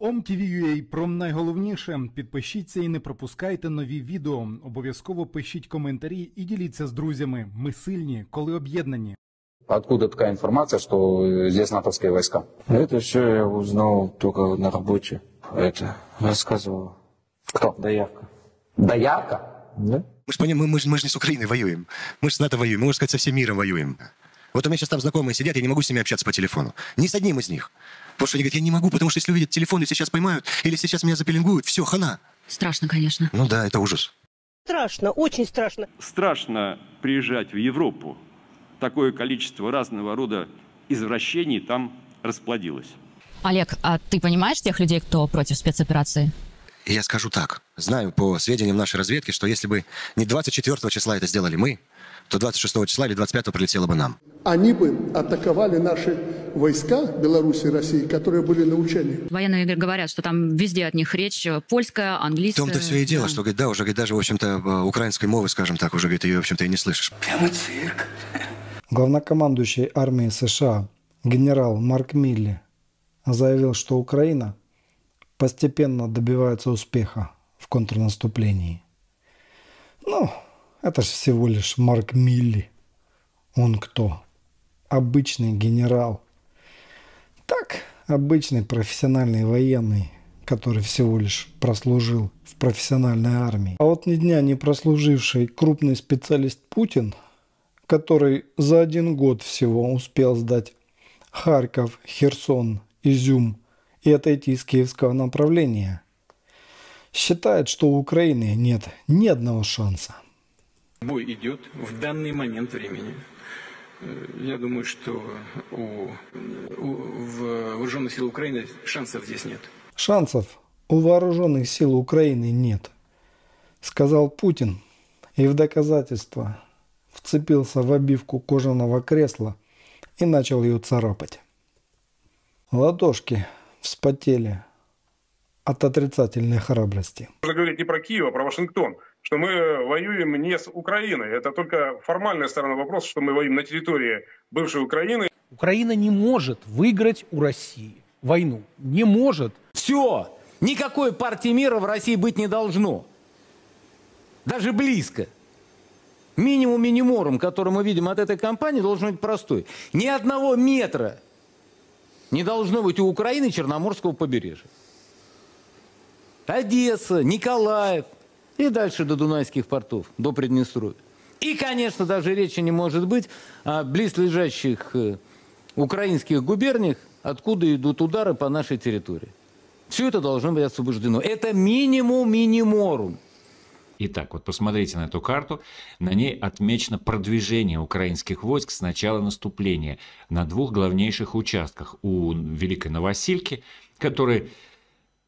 OMTV.ua про найголовніше. Підпишіться і не пропускайте нові відео. Обов'язково пишіть коментарі і діліться з друзями. Ми сильні, коли об'єднані. Откуда такая информация, что э, здесь натовские войска? Это все я узнал только на работе. Это рассказывал. Кто? Доярка. Доярка? Да. Мы же, мы, мы, же, мы же не с Украиной воюем. Мы же с НАТО воюем. Мы, можно сказать, со всем миром воюем. Вот у меня сейчас там знакомые сидят, я не могу с ними общаться по телефону. Ни с одним из них. Потому что они говорят, я не могу, потому что если увидят телефон и сейчас поймают, или сейчас меня запеленгуют, все, хана. Страшно, конечно. Ну да, это ужас. Страшно, очень страшно. Страшно приезжать в Европу. Такое количество разного рода извращений там расплодилось. Олег, а ты понимаешь тех людей, кто против спецоперации? Я скажу так. Знаю по сведениям нашей разведки, что если бы не 24 числа это сделали мы, то 26 числа или 25 прилетело бы нам. Они бы атаковали наши войска Беларуси и России, которые были на учении. Военные говорят, что там везде от них речь польская, английская. В том-то все и дело, да. что, говорит, да, уже, говорит, даже, в общем-то, э, украинской мовы, скажем так, уже, говорит, ее, в общем-то, и не слышишь. Прямо цирк. Главнокомандующий армии США генерал Марк Милли заявил, что Украина постепенно добивается успеха в контрнаступлении. Ну, это же всего лишь Марк Милли. Он кто? Обычный генерал – обычный профессиональный военный, который всего лишь прослужил в профессиональной армии. А вот ни дня не прослуживший крупный специалист Путин, который за один год всего успел сдать Харьков, Херсон, Изюм и отойти из киевского направления, считает, что у Украины нет ни одного шанса. Бой идет в данный момент времени. Я думаю, что у, у, вооруженных сил Украины шансов здесь нет. Шансов у вооруженных сил Украины нет, сказал Путин. И в доказательство вцепился в обивку кожаного кресла и начал ее царапать. Ладошки вспотели от отрицательной храбрости. Можно говорить не про Киев, а про Вашингтон – что мы воюем не с Украиной. Это только формальная сторона вопроса, что мы воюем на территории бывшей Украины. Украина не может выиграть у России войну. Не может. Все. Никакой партии мира в России быть не должно. Даже близко. Минимум миниморум, который мы видим от этой кампании, должен быть простой. Ни одного метра не должно быть у Украины Черноморского побережья. Одесса, Николаев, и дальше до Дунайских портов, до Приднестровья. И, конечно, даже речи не может быть о близлежащих э, украинских губерниях, откуда идут удары по нашей территории. Все это должно быть освобождено. Это минимум миниморум. Итак, вот посмотрите на эту карту. На ней отмечено продвижение украинских войск с начала наступления на двух главнейших участках у Великой Новосильки, которые...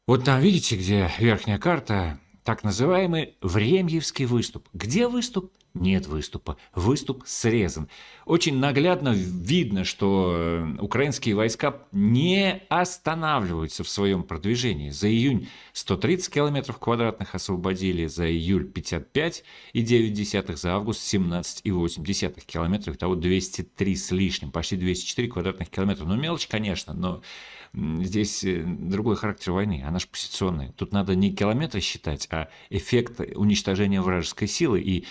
Вот там, видите, где верхняя карта, так называемый Времьевский выступ. Где выступ? нет выступа. Выступ срезан. Очень наглядно видно, что э, украинские войска не останавливаются в своем продвижении. За июнь 130 километров квадратных освободили, за июль 55,9, за август 17,8 километров. того 203 с лишним, почти 204 квадратных километра. Ну, мелочь, конечно, но здесь э, другой характер войны, она же позиционная. Тут надо не километры считать, а эффект уничтожения вражеской силы и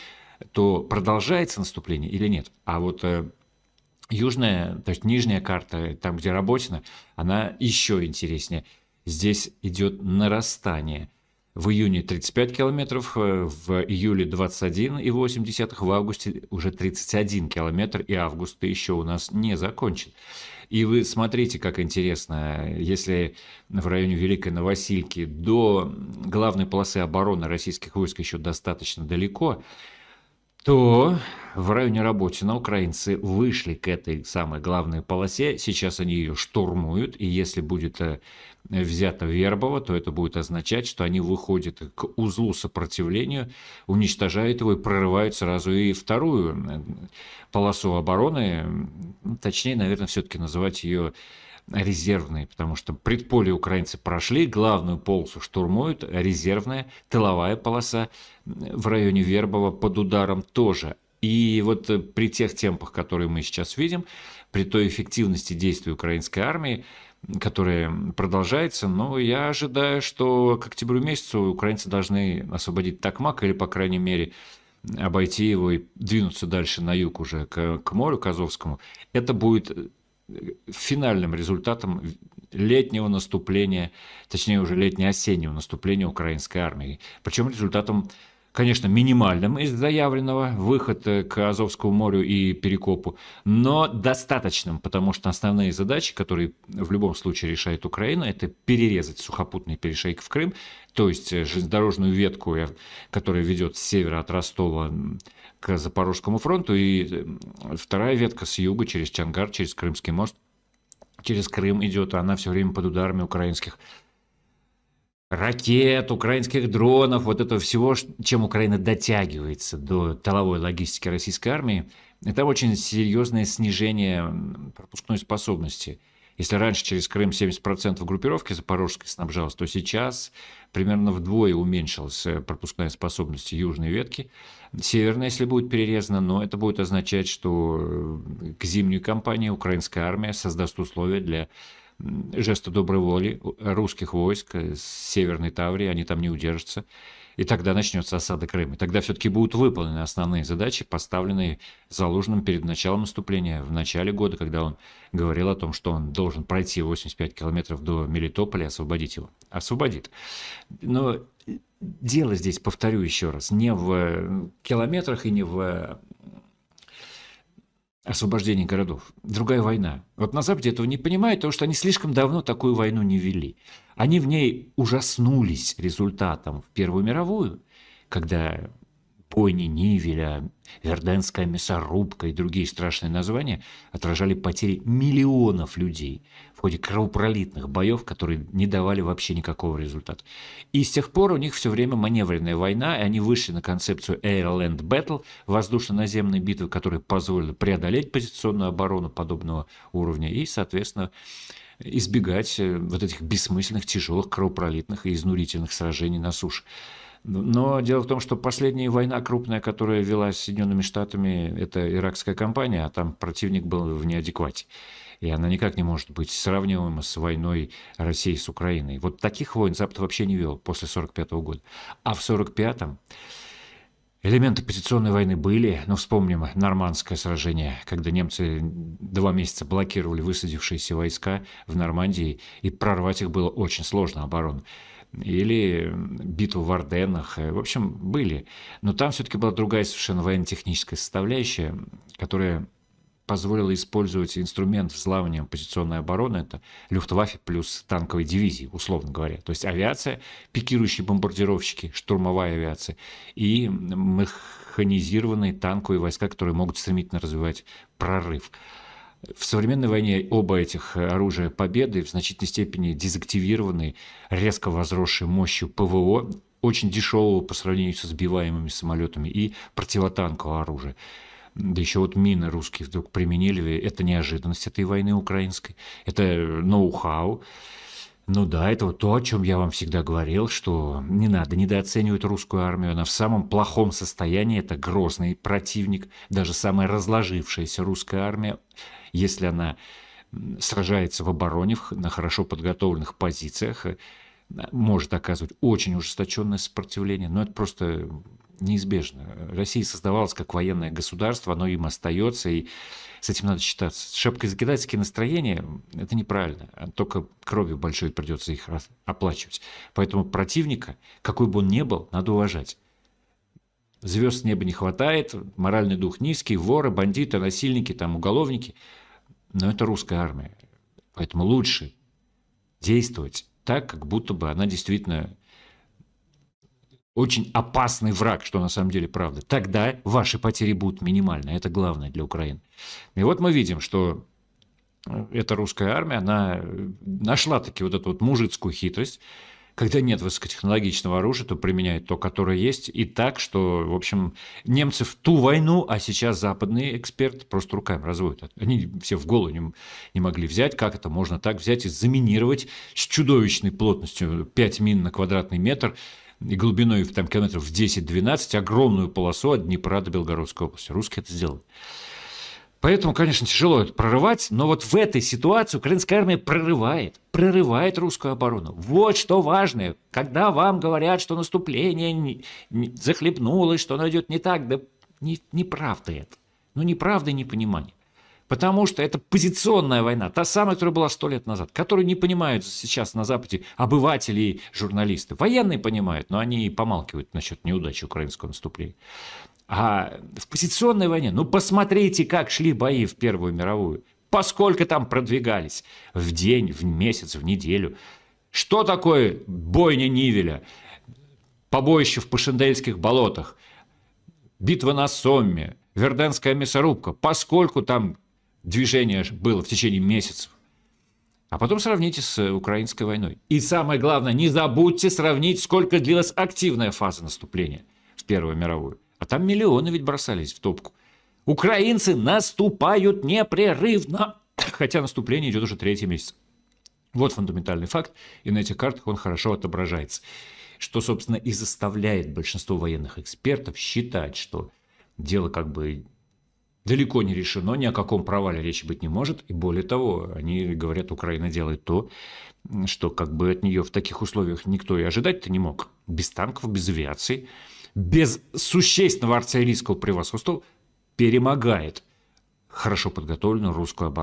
то продолжается наступление или нет. А вот э, южная, то есть нижняя карта, э, там, где Работина, она еще интереснее. Здесь идет нарастание. В июне 35 километров, э, в июле 21,8, в августе уже 31 километр, и август еще у нас не закончен. И вы смотрите, как интересно, если в районе Великой Новосильки до главной полосы обороны российских войск еще достаточно далеко, то в районе Работина украинцы вышли к этой самой главной полосе. Сейчас они ее штурмуют, и если будет э, взято вербово то это будет означать, что они выходят к узлу сопротивления, уничтожают его и прорывают сразу и вторую э, полосу обороны. Точнее, наверное, все-таки называть ее резервные, потому что предполе украинцы прошли, главную полосу штурмуют, резервная тыловая полоса в районе Вербова под ударом тоже. И вот э, при тех темпах, которые мы сейчас видим, при той эффективности действий украинской армии, которая продолжается, но ну, я ожидаю, что к октябрю месяцу украинцы должны освободить Такмак или, по крайней мере, обойти его и двинуться дальше на юг уже к, к морю Казовскому, это будет э, финальным результатом летнего наступления, точнее уже летне-осеннего наступления украинской армии. Причем результатом, конечно, минимальным из заявленного, выход к Азовскому морю и Перекопу, но достаточным, потому что основные задачи, которые в любом случае решает Украина, это перерезать сухопутный перешейк в Крым, то есть э, железнодорожную ветку, э, которая ведет с севера от Ростова к Запорожскому фронту, и вторая ветка с юга через Чангар, через Крымский мост, через Крым идет, а она все время под ударами украинских ракет, украинских дронов, вот этого всего, чем Украина дотягивается до таловой логистики российской армии, это очень серьезное снижение пропускной способности – если раньше через Крым 70% группировки запорожской снабжалось, то сейчас примерно вдвое уменьшилась э, пропускная способность южной ветки. Северная, если будет перерезана, но это будет означать, что э, к зимней кампании украинская армия создаст условия для жеста доброй воли русских войск э, с Северной Таврии, они там не удержатся и тогда начнется осада Крыма. тогда все-таки будут выполнены основные задачи, поставленные заложенным перед началом наступления, в начале года, когда он говорил о том, что он должен пройти 85 километров до Мелитополя и освободить его. Освободит. Но дело здесь, повторю еще раз, не в километрах и не в освобождение городов, другая война. Вот на Западе этого не понимают, потому что они слишком давно такую войну не вели. Они в ней ужаснулись результатом в Первую мировую, когда Пони Нивеля, Верденская мясорубка и другие страшные названия отражали потери миллионов людей в ходе кровопролитных боев, которые не давали вообще никакого результата. И с тех пор у них все время маневренная война, и они вышли на концепцию air land Battle, воздушно-наземной битвы, которая позволила преодолеть позиционную оборону подобного уровня и, соответственно, избегать э, вот этих бессмысленных, тяжелых, кровопролитных и изнурительных сражений на суше. Но дело в том, что последняя война крупная, которая велась Соединенными Штатами, это иракская кампания, а там противник был в неадеквате. И она никак не может быть сравнимыма с войной России с Украиной. Вот таких войн Запад вообще не вел после 1945 года. А в 1945-м Элементы позиционной войны были, но ну, вспомним нормандское сражение, когда немцы два месяца блокировали высадившиеся войска в Нормандии, и прорвать их было очень сложно, оборону или битву в Орденах. Э, в общем, были. Но там все-таки была другая совершенно военно-техническая составляющая, которая позволила использовать инструмент взламывания позиционной обороны, это Люфтваффе плюс танковые дивизии, условно говоря. То есть авиация, пикирующие бомбардировщики, штурмовая авиация и механизированные танковые войска, которые могут стремительно развивать прорыв. В современной войне оба этих оружия победы в значительной степени дезактивированы резко возросшей мощью ПВО, очень дешевого по сравнению со сбиваемыми самолетами и противотанкового оружия. Да еще вот мины русские вдруг применили. Это неожиданность этой войны украинской. Это ноу-хау. Ну да, это вот то, о чем я вам всегда говорил, что не надо недооценивать русскую армию. Она в самом плохом состоянии, это грозный противник. Даже самая разложившаяся русская армия, если она сражается в обороне на хорошо подготовленных позициях, э, может оказывать очень ужесточенное сопротивление, но это просто неизбежно. Россия создавалась как военное государство, оно им остается, и с этим надо считаться. Шепка Шапкоизгидательские настроения – это неправильно. А только кровью большой придется их оплачивать. Поэтому противника, какой бы он ни был, надо уважать. Звезд неба не хватает, моральный дух низкий, воры, бандиты, насильники, там, уголовники. Но это русская армия. Поэтому лучше действовать так, как будто бы она действительно очень опасный враг, что на самом деле правда, тогда ваши потери будут минимальны. Это главное для Украины. И вот мы видим, что э, эта русская армия, она э, нашла таки вот эту вот мужицкую хитрость, когда нет высокотехнологичного оружия, то применяют то, которое есть, и так, что, в общем, немцы в ту войну, а сейчас западные эксперты просто руками разводят. Они все в голову не, не могли взять, как это можно так взять и заминировать с чудовищной плотностью 5 мин на квадратный метр и глубиной там, километров в 10-12 огромную полосу от Днепра до Белгородской области. Русские это сделали. Поэтому, конечно, тяжело это прорывать, но вот в этой ситуации украинская армия прорывает, прорывает русскую оборону. Вот что важное. Когда вам говорят, что наступление не, не, захлебнулось, что оно идет не так, да не, неправда это. Ну, неправда и непонимание. Потому что это позиционная война, та самая, которая была сто лет назад, которую не понимают сейчас на Западе обыватели и журналисты. Военные понимают, но они помалкивают насчет неудачи украинского наступления. А в позиционной войне, ну посмотрите, как шли бои в Первую мировую, поскольку там продвигались в день, в месяц, в неделю. Что такое бойня Нивеля, побоище в Пашендельских болотах, битва на Сомме, Верденская мясорубка, поскольку там движение было в течение месяцев. А потом сравните с э, украинской войной. И самое главное, не забудьте сравнить, сколько длилась активная фаза наступления в Первую мировую. А там миллионы ведь бросались в топку. Украинцы наступают непрерывно, хотя наступление идет уже третий месяц. Вот фундаментальный факт, и на этих картах он хорошо отображается. Что, собственно, и заставляет большинство военных экспертов считать, что дело как бы далеко не решено, ни о каком провале речи быть не может. И более того, они говорят, Украина делает то, что как бы от нее в таких условиях никто и ожидать-то не мог. Без танков, без авиации, без существенного артиллерийского превосходства перемогает хорошо подготовленную русскую оборону.